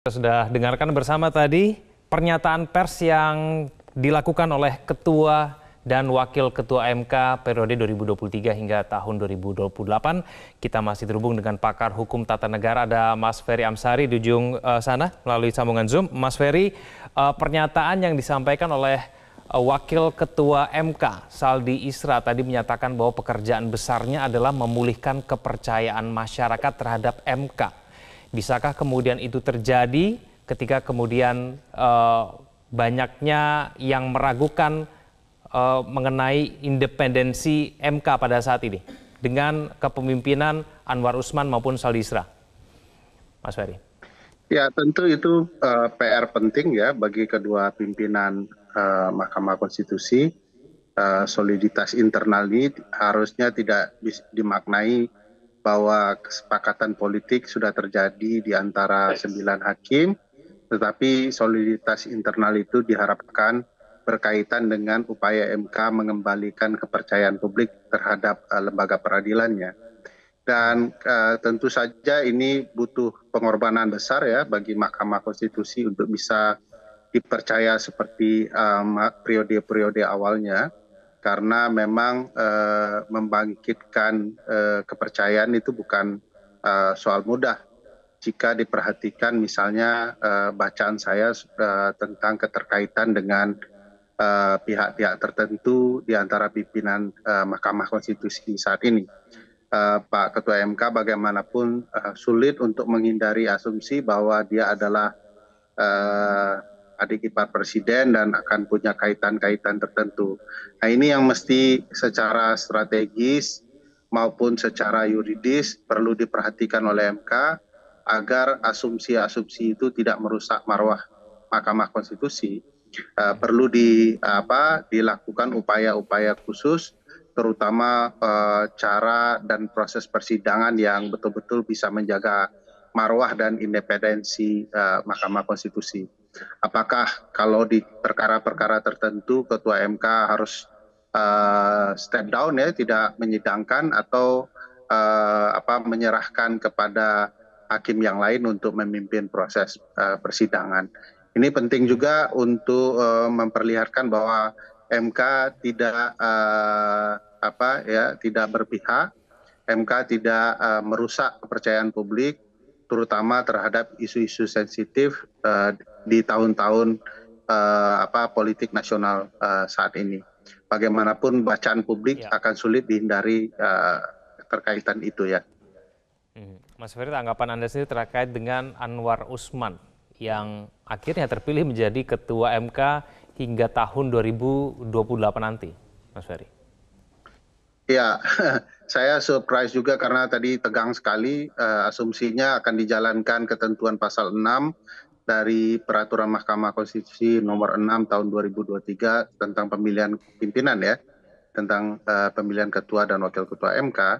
Kita sudah dengarkan bersama tadi pernyataan pers yang dilakukan oleh Ketua dan Wakil Ketua MK periode 2023 hingga tahun 2028. Kita masih terhubung dengan pakar hukum tata negara ada Mas Ferry Amsari di ujung eh, sana melalui sambungan Zoom. Mas Ferry, eh, pernyataan yang disampaikan oleh eh, Wakil Ketua MK Saldi Isra tadi menyatakan bahwa pekerjaan besarnya adalah memulihkan kepercayaan masyarakat terhadap MK. Bisakah kemudian itu terjadi ketika kemudian uh, banyaknya yang meragukan uh, mengenai independensi MK pada saat ini dengan kepemimpinan Anwar Usman maupun Saldisra? Mas Ferry. Ya tentu itu uh, eh, PR penting ya bagi kedua pimpinan uh, Mahkamah Konstitusi. Uh, soliditas internal ini harusnya tidak dimaknai bahwa kesepakatan politik sudah terjadi di antara sembilan hakim, tetapi soliditas internal itu diharapkan berkaitan dengan upaya MK mengembalikan kepercayaan publik terhadap uh, lembaga peradilannya. Dan uh, tentu saja ini butuh pengorbanan besar ya bagi Mahkamah Konstitusi untuk bisa dipercaya seperti eh, periode-periode um, awalnya karena memang eh, membangkitkan eh, kepercayaan itu bukan eh, soal mudah jika diperhatikan misalnya bacaan saya tentang keterkaitan dengan pihak-pihak tertentu di antara pimpinan Mahkamah Konstitusi saat ini. Pak Ketua MK bagaimanapun sulit untuk menghindari asumsi bahwa dia adalah adik ipar presiden dan akan punya kaitan-kaitan tertentu. Nah ini yang mesti secara strategis maupun secara yuridis perlu diperhatikan oleh MK agar asumsi-asumsi itu tidak merusak marwah Mahkamah Konstitusi. Uh, perlu di apa dilakukan upaya-upaya khusus terutama uh, cara dan proses persidangan yang betul-betul bisa menjaga marwah dan independensi uh, Mahkamah Konstitusi apakah kalau di perkara-perkara tertentu ketua MK harus uh, step down ya tidak menyidangkan atau uh, apa menyerahkan kepada hakim yang lain untuk memimpin proses uh, persidangan. Ini penting juga untuk uh, memperlihatkan bahwa MK tidak uh, apa ya tidak berpihak, MK tidak uh, merusak kepercayaan publik, terutama terhadap isu-isu sensitif eh, di tahun-tahun eh, politik nasional eh, saat ini. Bagaimanapun bacaan publik ya. akan sulit dihindari uh, terkaitan itu ya. Hmm. Mas Ferry, tanggapan Anda sendiri terkait dengan Anwar Usman yang akhirnya terpilih menjadi Ketua MK hingga tahun 2028 nanti, Mas Ferry ya saya surprise juga karena tadi tegang sekali eh, asumsinya akan dijalankan ketentuan pasal 6 dari peraturan Mahkamah Konstitusi nomor 6 tahun 2023 tentang pemilihan pimpinan ya tentang uh, pemilihan ketua dan wakil ketua MK uh,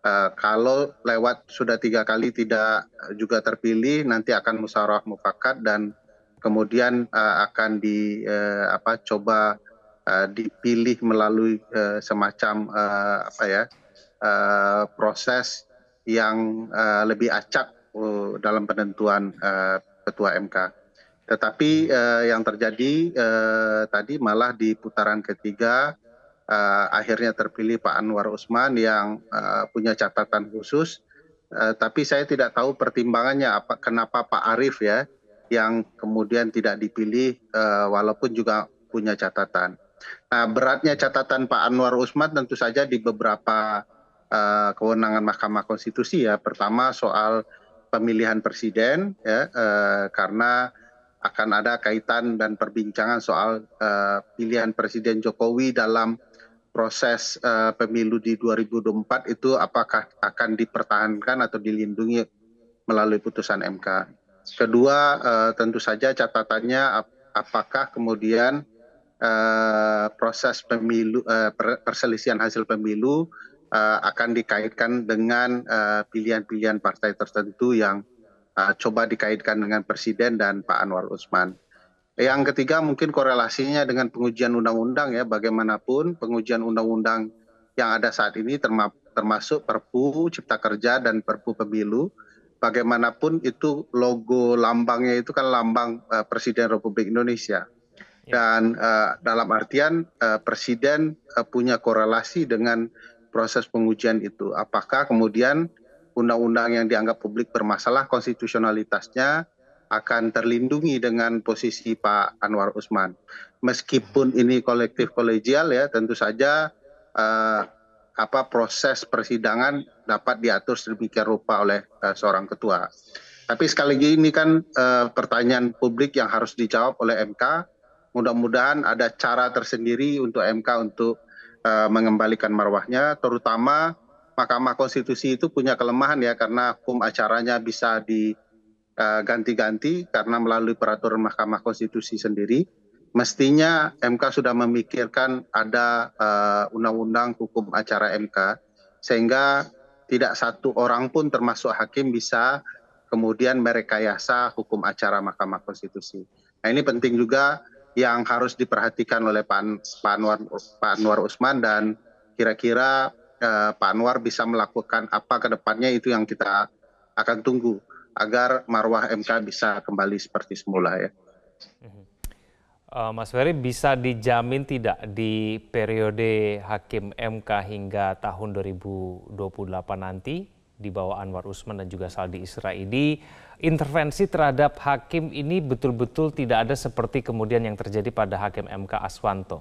eh, kalau lewat sudah tiga kali tidak juga terpilih nanti akan musyawarah mufakat dan kemudian uh, akan di uh, apa coba Eh, dipilih melalui eh, semacam eh, apa ya proses yang lebih acak dalam penentuan ketua MK. Tetapi uh, yang terjadi uh, tadi malah di putaran ketiga uh, akhirnya terpilih Pak Anwar Usman yang uh, punya catatan khusus. Uh, tapi saya tidak tahu pertimbangannya apa kenapa Pak Arief ya yang kemudian tidak dipilih uh, walaupun juga punya catatan. Nah, beratnya catatan Pak Anwar Usman tentu saja di beberapa uh, kewenangan Mahkamah Konstitusi ya. Pertama soal pemilihan presiden ya uh, karena akan ada kaitan dan perbincangan soal uh, pilihan presiden Jokowi dalam proses uh, pemilu di 2024 itu apakah akan dipertahankan atau dilindungi melalui putusan MK. Kedua uh, tentu saja catatannya ap apakah kemudian Eh, proses pemilu eh, perselisihan hasil pemilu eh, akan dikaitkan dengan pilihan pilihan partai tertentu yang coba dikaitkan dengan presiden dan Pak Anwar Usman. Yang ketiga mungkin korelasinya dengan pengujian undang-undang ya, bagaimanapun pengujian undang-undang yang ada saat ini termasuk Perpu Cipta Kerja dan Perpu Pemilu, bagaimanapun itu logo lambangnya itu kan lambang Presiden Republik Indonesia. Ya. dan eh, dalam artian eh, presiden eh, punya korelasi dengan proses pengujian itu apakah kemudian undang undang yang dianggap publik bermasalah konstitusionalitasnya akan terlindungi dengan posisi Pak Anwar Usman. Meskipun hmm. ini kolektif kolegial ya, tentu saja uh, apa proses persidangan dapat diatur sedemikian rupa oleh uh, seorang ketua. Tapi sekali lagi ini kan uh, pertanyaan publik yang harus dijawab oleh MK mudah mudahan ada cara tersendiri untuk mk untuk eh, mengembalikan marwahnya terutama Mahkamah Konstitusi itu punya kelemahan ya karena hukum acaranya bisa diganti-ganti eh, karena melalui peraturan Mahkamah Konstitusi sendiri mestinya MK sudah memikirkan ada eh, undang-undang hukum acara MK sehingga tidak satu orang pun termasuk hakim bisa kemudian merekayasa hukum acara Mahkamah Konstitusi. Nah ini penting juga yang harus diperhatikan oleh Pak Anwar, Pak Anwar Usman dan kira-kira eh, Pak Anwar bisa melakukan apa ke depannya itu yang kita akan tunggu agar marwah MK bisa kembali seperti semula ya. Mhm. Eh, Mas Ferry bisa dijamin tidak di periode Hakim MK hingga tahun 2028 nanti di bawah Anwar Usman dan juga Saldi Isra ini intervensi terhadap hakim ini betul-betul tidak ada seperti kemudian yang terjadi pada hakim MK Aswanto.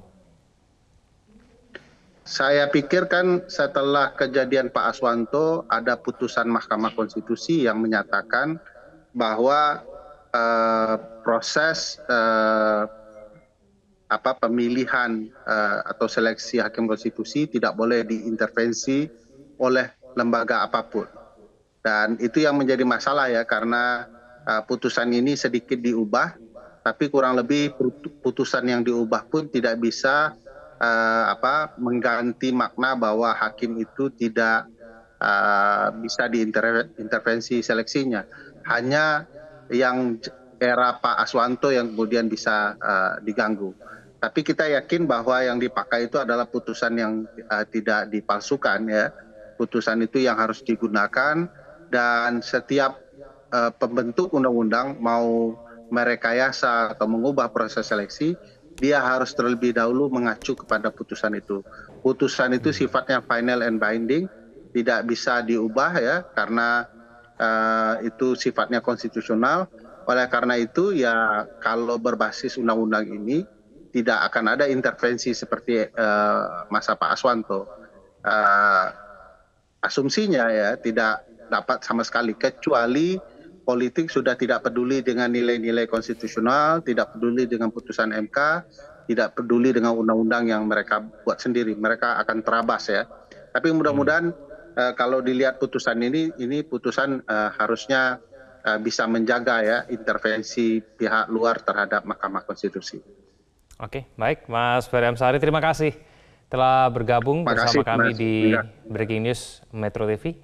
Saya pikir kan setelah kejadian Pak Aswanto ada putusan Mahkamah Konstitusi yang menyatakan bahwa eh, proses eh, apa pemilihan eh, atau seleksi hakim konstitusi tidak boleh diintervensi oleh lembaga apapun. Dan itu yang menjadi masalah ya karena e, putusan ini sedikit diubah, tapi kurang lebih putusan yang diubah pun tidak bisa uh, apa mengganti makna bahwa hakim itu tidak uh, bisa diintervensi seleksinya. Hanya yang era Pak Aswanto yang kemudian bisa uh, diganggu. Tapi kita yakin bahwa yang dipakai itu adalah putusan yang uh, tidak dipalsukan ya putusan itu yang harus digunakan dan setiap eh, pembentuk undang-undang mau merekayasa atau mengubah proses seleksi dia harus terlebih dahulu mengacu kepada putusan itu. Putusan itu sifatnya final and binding, tidak bisa diubah ya karena uh, itu sifatnya konstitusional. Oleh karena itu ya kalau berbasis undang-undang ini tidak akan ada intervensi seperti uh, masa Pak Aswanto. Uh, asumsinya ya tidak dapat sama sekali kecuali politik sudah tidak peduli dengan nilai-nilai konstitusional, tidak peduli dengan putusan MK, tidak peduli dengan undang-undang yang mereka buat sendiri. Mereka akan terabas ya. Tapi mudah-mudahan hmm. eh, kalau dilihat putusan ini, ini putusan eh, harusnya eh, bisa menjaga ya intervensi pihak luar terhadap Mahkamah Konstitusi. Oke, baik Mas Ferry Amsari, terima kasih telah bergabung bersama kami di breaking news metro tv